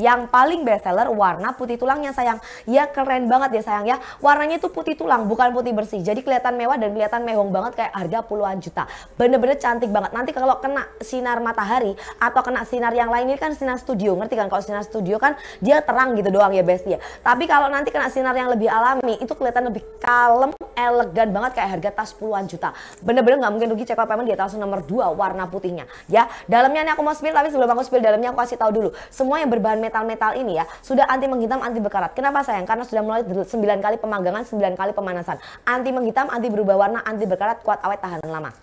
yang paling best seller warna putih tulangnya sayang. Ya keren banget ya sayang ya. Warnanya itu putih tulang bukan putih bersih. Jadi kelihatan mewah dan kelihatan mewah banget kayak harga puluhan juta. Bener-bener cantik banget. Nanti kalau kena sinar matahari atau kena sinar yang lain ini kan sinar studio. Ngerti kan kalau sinar studio kan dia terang gitu doang ya best Tapi kalau nanti kena sinar yang lebih alami itu kelihatan lebih kalem, elegan banget kayak harga tas puluhan juta. Bener-bener nggak mungkin rugi check apa payment di atas nomor dua warna putihnya ya. Dalamnya ini aku mau spill tapi sebelum aku spill dalamnya aku kasih tahu dulu. Semua yang berbahan metal-metal ini ya sudah anti menghitam anti berkarat kenapa sayang karena sudah mulai 9 kali pemanggangan 9 kali pemanasan anti menghitam anti berubah warna anti berkarat kuat awet tahan lama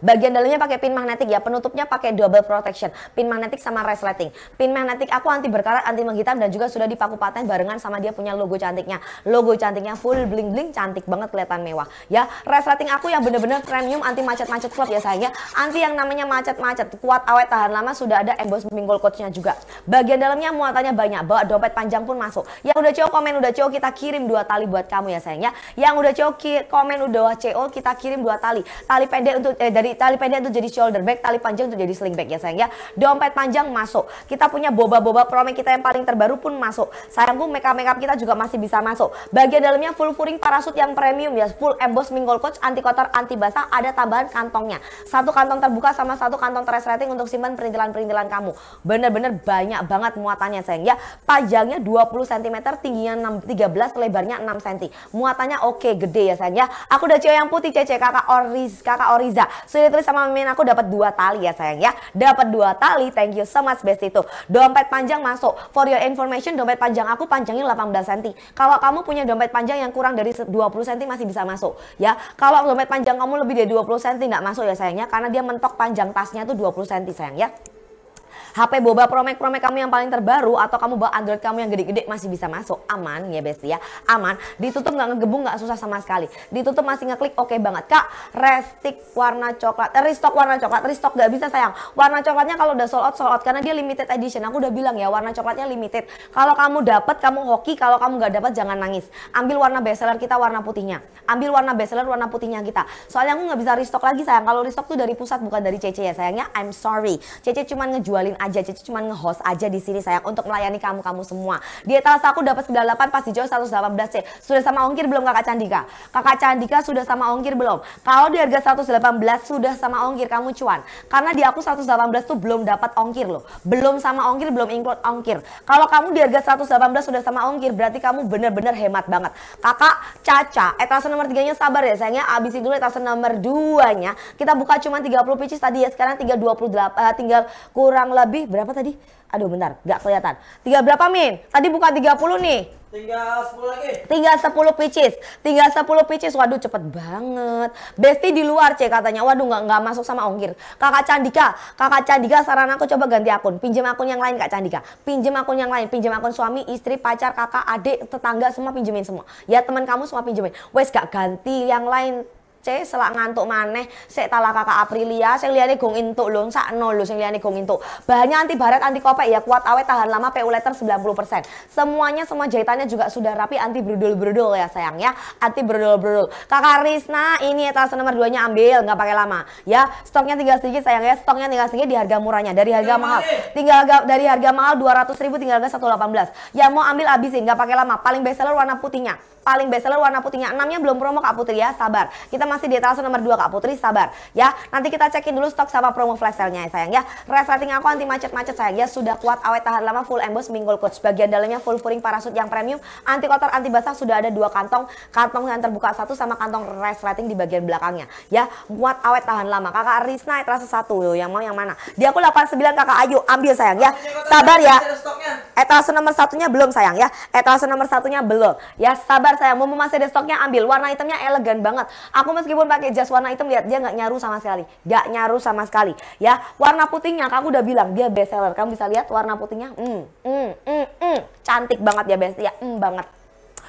Bagian dalamnya pakai pin magnetik ya, penutupnya pakai double protection, pin magnetik sama resleting. Pin magnetik aku anti berkarat, anti menghitam dan juga sudah dipaku paten barengan sama dia punya logo cantiknya. Logo cantiknya full bling bling cantik banget kelihatan mewah ya. Resleting aku yang bener-bener premium anti macet-macet klub ya sayangnya. Anti yang namanya macet-macet, kuat awet tahan lama sudah ada emboss minggol coachnya juga. Bagian dalamnya muatannya banyak, bawa dompet panjang pun masuk. Yang udah cowok komen udah cowok kita kirim dua tali buat kamu ya sayangnya. Yang udah cowok komen udah CO kita kirim dua tali. Tali pendek untuk eh dari tali pendek itu jadi shoulder bag, tali panjang itu jadi sling bag ya sayang ya. Dompet panjang masuk. Kita punya boba-boba prome kita yang paling terbaru pun masuk. Sayangku makeup makeup kita juga masih bisa masuk. Bagian dalamnya full furing parasut yang premium ya, full emboss mingle coach anti kotor anti basah ada tambahan kantongnya. Satu kantong terbuka sama satu kantong rating untuk simpan perintilan-perintilan kamu. Bener-bener banyak banget muatannya sayang ya. Panjangnya 20 cm, tingginya 6, 13, lebarnya 6 cm. Muatannya oke okay, gede ya sayang ya. Aku udah cewek yang putih CC kakak Oriz, kakak Oriza. Nah, Sudah tulis sama mimin aku dapat dua tali ya sayang ya. Dapat dua tali. Thank you so much best itu. Dompet panjang masuk. For your information dompet panjang aku panjangnya 18 cm. Kalau kamu punya dompet panjang yang kurang dari 20 cm masih bisa masuk ya. Kalau dompet panjang kamu lebih dari 20 cm nggak masuk ya sayangnya karena dia mentok panjang tasnya tuh 20 cm sayang ya. HP boba promek-promek kamu yang paling terbaru atau kamu bawa Android kamu yang gede-gede masih bisa masuk aman ya besti ya aman ditutup nggak ngegebung nggak susah sama sekali ditutup masih ngeklik oke okay banget kak restik warna coklat eh, restock warna coklat restock nggak bisa sayang warna coklatnya kalau udah sold out sold out karena dia limited edition aku udah bilang ya warna coklatnya limited kalau kamu dapat kamu hoki kalau kamu nggak dapat jangan nangis ambil warna bestseller kita warna putihnya ambil warna bestseller warna putihnya kita soalnya aku nggak bisa restock lagi sayang kalau restock tuh dari pusat bukan dari CC ya sayangnya I'm sorry CC cuma ngejualin aja Cici cuma nge-host aja di sini sayang untuk melayani kamu-kamu semua di etalase aku dapat 98 pasti jauh 118 C sudah sama ongkir belum kakak Candika kakak Candika sudah sama ongkir belum kalau di harga 118 sudah sama ongkir kamu cuan karena di aku 118 tuh belum dapat ongkir loh belum sama ongkir belum include ongkir kalau kamu di harga 118 sudah sama ongkir berarti kamu bener-bener hemat banget kakak Caca etalase nomor 3 nya sabar ya sayangnya abisin dulu etalase nomor 2 nya kita buka cuma 30 pcs tadi ya sekarang tinggal 28 uh, eh, tinggal kurang lebih lebih berapa tadi? Aduh bentar, gak kelihatan. Tiga berapa Min? Tadi buka 30 nih. Tinggal 10 lagi. Tinggal 10 pieces. Tinggal 10 pieces. Waduh cepet banget. Besti di luar C katanya. Waduh gak, nggak masuk sama ongkir. Kakak Candika, Kakak Candika saran aku coba ganti akun. Pinjem akun yang lain Kak Candika. Pinjem akun yang lain. Pinjem akun suami, istri, pacar, kakak, adik, tetangga semua pinjemin semua. Ya teman kamu semua pinjemin. Wes gak ganti yang lain C selak ngantuk maneh sik talah kakak Aprilia sing liyane gong entuk lho sakno lho sing liyane gong entuk bahannya anti barat anti kopek ya kuat awet tahan lama PU letter 90% semuanya semua jahitannya juga sudah rapi anti brudul-brudul ya sayang ya anti brudul-brudul kakak Risna ini etalase nomor 2 nya ambil nggak pakai lama ya stoknya tinggal sedikit sayang ya stoknya tinggal sedikit di harga murahnya dari harga iya, mahal iya. tinggal dari harga mahal 200 ribu tinggal harga 118 yang mau ambil habisin nggak pakai lama paling best seller warna putihnya paling best seller warna putihnya 6 nya belum promo Kak Putri ya sabar kita masih di etalase nomor 2 Kak Putri sabar ya nanti kita cekin dulu stok sama promo flash sale-nya ya sayang ya resleting aku anti macet-macet sayang ya sudah kuat awet tahan lama full emboss mingle coach bagian dalamnya full furing parasut yang premium anti kotor anti basah sudah ada dua kantong kantong yang terbuka satu sama kantong resleting di bagian belakangnya ya kuat awet tahan lama kakak naik etalase satu yang mau yang mana dia aku 89 kakak Ayu ambil sayang ya sabar ya Etalase nomor satunya belum sayang ya. Etalase nomor satunya belum. Ya sabar sayang, mau masih ada stoknya ambil. Warna itemnya elegan banget. Aku meskipun pakai jas warna item lihat dia nggak nyaru sama sekali. Nggak nyaru sama sekali. Ya warna putihnya aku udah bilang dia best seller. Kamu bisa lihat warna putihnya. hmm hmm hmm mm. Cantik banget ya best ya. hmm banget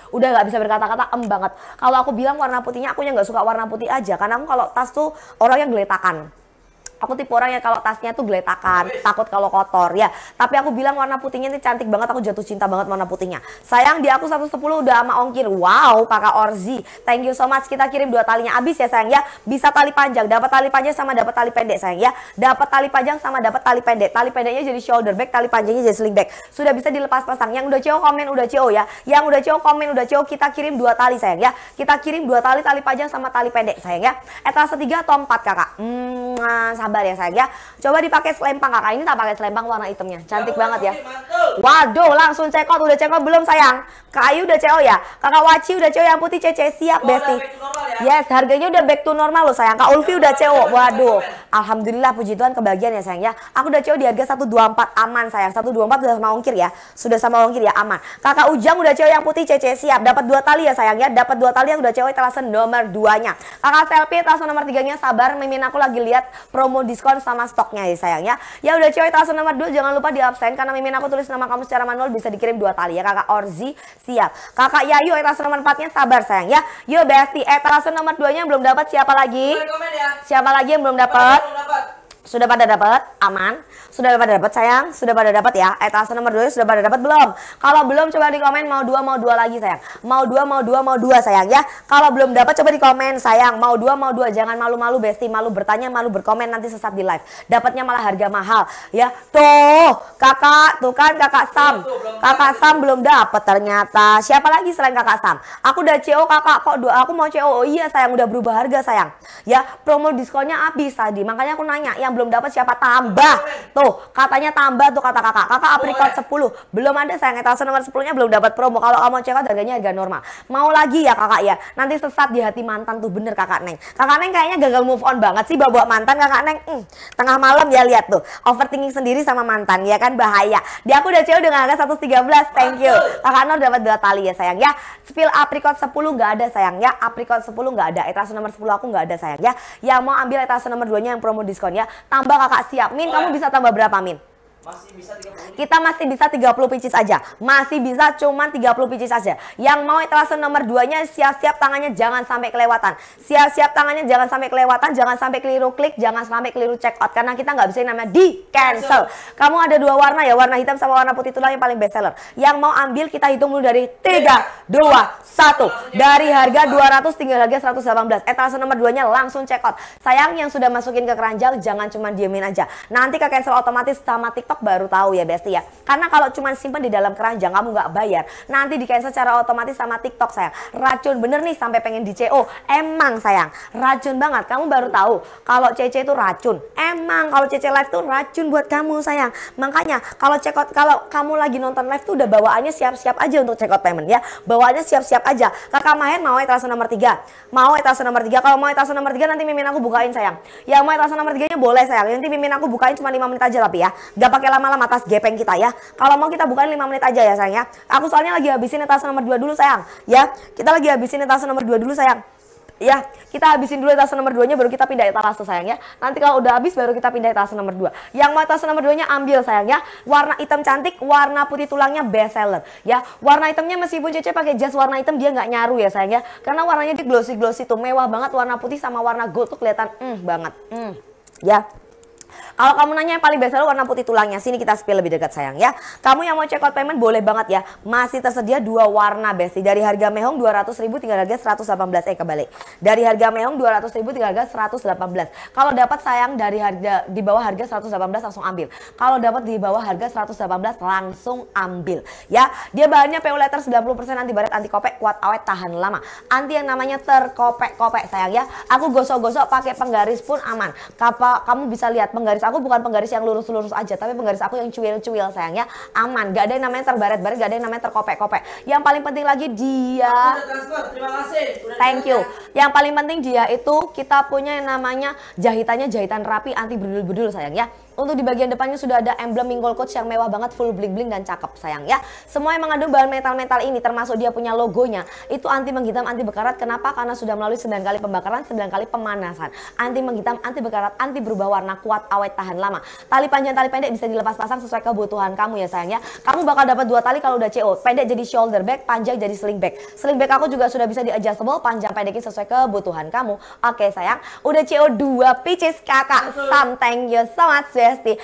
udah nggak bisa berkata-kata em banget. Kalau aku bilang warna putihnya, aku yang nggak suka warna putih aja, karena aku kalau tas tuh orang yang geletakan aku tipe orang yang kalau tasnya tuh geletakan, takut kalau kotor ya. Tapi aku bilang warna putihnya ini cantik banget, aku jatuh cinta banget warna putihnya. Sayang di aku 110 udah sama ongkir. Wow, Kakak Orzi. Thank you so much. Kita kirim dua talinya habis ya sayang ya. Bisa tali panjang, dapat tali panjang sama dapat tali pendek sayang ya. Dapat tali panjang sama dapat tali pendek. Tali pendeknya jadi shoulder bag, tali panjangnya jadi sling bag. Sudah bisa dilepas pasang. Yang udah CO komen udah CO ya. Yang udah CO komen udah CO kita kirim dua tali sayang ya. Kita kirim dua tali tali panjang sama tali pendek sayang ya. Etalase 3 atau 4 Kakak. Hmm, sabar ya saja, ya. Coba dipakai selempang kakak ini tak pakai selempang warna hitamnya. Cantik ya, banget ya. Waduh, langsung cekot udah cekot belum sayang? Kayu udah cewek ya. Kakak Waci udah cewek, yang putih cece siap Besti. Ya. Yes, harganya udah back to normal loh sayang. Kak Ulfi udah cewek, Waduh, Alhamdulillah puji Tuhan kebahagiaan ya sayang ya. Aku udah cewek di harga 124 aman sayang. 124 udah sama ongkir ya. Sudah sama ongkir ya aman. Kakak Ujang udah cewek yang putih CC siap. Dapat dua tali ya sayang ya. Dapat dua tali yang udah cewek telasan nomor 2-nya. Kakak Selfie telasan nomor 3-nya sabar. Mimin aku lagi lihat promo diskon sama stoknya ya sayang ya. Ya udah cewek telasan nomor 2 jangan lupa di absen karena mimin aku tulis nama kamu secara manual bisa dikirim dua tali ya kakak Orzi siap. Kakak Yayu etalase eh, nomor 4-nya sabar sayang ya. Yo bestie etalase eh, nomor 2-nya belum dapat siapa lagi? Ya. Siapa lagi yang belum dapat? What? Sudah pada dapat? Aman? Sudah pada dapat sayang? Sudah pada dapat ya? Etalase eh, nomor 2 sudah pada dapat belum? Kalau belum coba di komen mau dua mau dua lagi sayang. Mau dua mau dua mau dua sayang ya. Kalau belum dapat coba di komen sayang. Mau dua mau dua jangan malu-malu besti, malu bertanya, malu berkomen nanti sesat di live. Dapatnya malah harga mahal ya. Tuh, Kakak, tuh kan Kakak Sam. Kakak Sam belum dapat ternyata. Siapa lagi selain Kakak Sam? Aku udah CO Kakak kok doa aku mau CO. Oh iya sayang udah berubah harga sayang. Ya, promo diskonnya habis tadi. Makanya aku nanya yang belum dapat siapa tambah. Tuh, katanya tambah tuh kata kakak. Kakak aprikot 10. Belum ada sayang etalase nomor 10-nya belum dapat promo. Kalau kamu check harganya harga normal. Mau lagi ya kakak ya. Nanti sesat di hati mantan tuh bener kakak Neng. Kakak Neng kayaknya gagal move on banget sih bawa -bawa mantan kakak Neng. Hmm, tengah malam ya lihat tuh. Overthinking sendiri sama mantan ya kan bahaya. Dia aku udah cewek dengan harga 113. Thank you. Kakak Nur dapat dua tali ya sayang ya. Spill aprikot 10 nggak ada sayang ya. Aprikot 10 nggak ada. Etalase nomor 10 aku nggak ada sayang ya. Yang mau ambil etalase nomor 2-nya yang promo diskon ya tambah kakak siap. Min, oh, kamu ya? bisa tambah berapa, Min? Masih bisa 30. Kita masih bisa 30 pcs aja. Masih bisa cuman 30 pcs aja. Yang mau etalase nomor 2-nya siap-siap tangannya jangan sampai kelewatan. Siap-siap tangannya jangan sampai kelewatan, jangan sampai keliru klik, jangan sampai keliru check out karena kita nggak bisa namanya di cancel. Kamu ada dua warna ya, warna hitam sama warna putih itulah yang paling best seller. Yang mau ambil kita hitung dulu dari 3 dua, satu. Dari harga 200 tinggal harga 118. Etalase eh, nomor 2-nya langsung check out. Sayang yang sudah masukin ke keranjang jangan cuma diemin aja. Nanti ke cancel otomatis sama TikTok baru tahu ya bestie ya. Karena kalau cuma simpen di dalam keranjang kamu gak bayar. Nanti di cancel secara otomatis sama TikTok sayang. Racun bener nih sampai pengen di CO. Emang sayang, racun banget. Kamu baru tahu kalau CC itu racun. Emang kalau CC live tuh racun buat kamu sayang. Makanya kalau check out kalau kamu lagi nonton live tuh udah bawaannya siap-siap aja untuk check out payment ya. Bawa bawaannya siap-siap aja. Kakak main mau etalase nomor 3. Mau etalase nomor 3. Kalau mau etalase nomor 3 nanti mimin aku bukain sayang. ya mau etalase nomor 3-nya boleh sayang. Nanti mimin aku bukain cuma 5 menit aja tapi ya. Gak pakai lama-lama atas gepeng kita ya. Kalau mau kita bukain 5 menit aja ya sayang ya. Aku soalnya lagi habisin etalase nomor 2 dulu sayang. Ya, kita lagi habisin etalase nomor 2 dulu sayang. Ya, kita habisin dulu etalase nomor 2-nya baru kita pindah etalase sayangnya. Nanti kalau udah habis baru kita pindah etalase nomor 2. Yang mau etalase nomor 2-nya ambil sayangnya. Warna hitam cantik, warna putih tulangnya best seller. Ya, warna hitamnya meskipun Cece pakai jas warna hitam dia nggak nyaru ya sayangnya. Karena warnanya di glossy-glossy tuh mewah banget warna putih sama warna gold tuh kelihatan mm banget. Mm. Ya. Kalau kamu nanya yang paling biasa lo warna putih tulangnya, sini kita spill lebih dekat sayang ya. Kamu yang mau check out payment boleh banget ya. Masih tersedia dua warna besti. Dari harga mehong 200 ribu tinggal harga 118 eh kebalik. Dari harga mehong 200 ribu tinggal harga 118. Kalau dapat sayang dari harga di bawah harga 118 langsung ambil. Kalau dapat di bawah harga 118 langsung ambil ya. Dia bahannya PU letter 90% anti barat, anti kopek, kuat awet, tahan lama. Anti yang namanya terkopek-kopek sayang ya. Aku gosok-gosok pakai penggaris pun aman. Kapa, kamu bisa lihat penggaris penggaris aku bukan penggaris yang lurus-lurus aja, tapi penggaris aku yang cuil-cuil sayangnya aman. Gak ada yang namanya terbaret-baret, gak ada yang namanya terkopek-kopek. Yang paling penting lagi dia. Terima kasih. Thank you. Yang paling penting dia itu kita punya yang namanya jahitannya jahitan rapi anti bedul-bedul sayang ya. Untuk di bagian depannya sudah ada emblem minggol Coach yang mewah banget, full bling-bling dan cakep sayang ya. Semua yang mengandung bahan metal-metal ini termasuk dia punya logonya. Itu anti menghitam, anti berkarat. Kenapa? Karena sudah melalui 9 kali pembakaran, 9 kali pemanasan. Anti menghitam, anti berkarat, anti berubah warna, kuat, awet, tahan lama. Tali panjang, tali pendek bisa dilepas pasang sesuai kebutuhan kamu ya sayang ya. Kamu bakal dapat dua tali kalau udah CO. Pendek jadi shoulder bag, panjang jadi sling bag. Sling bag aku juga sudah bisa di adjustable, panjang pendeknya sesuai kebutuhan kamu. Oke sayang, udah CO 2 pieces kakak. Sam, thank you so much ya. as the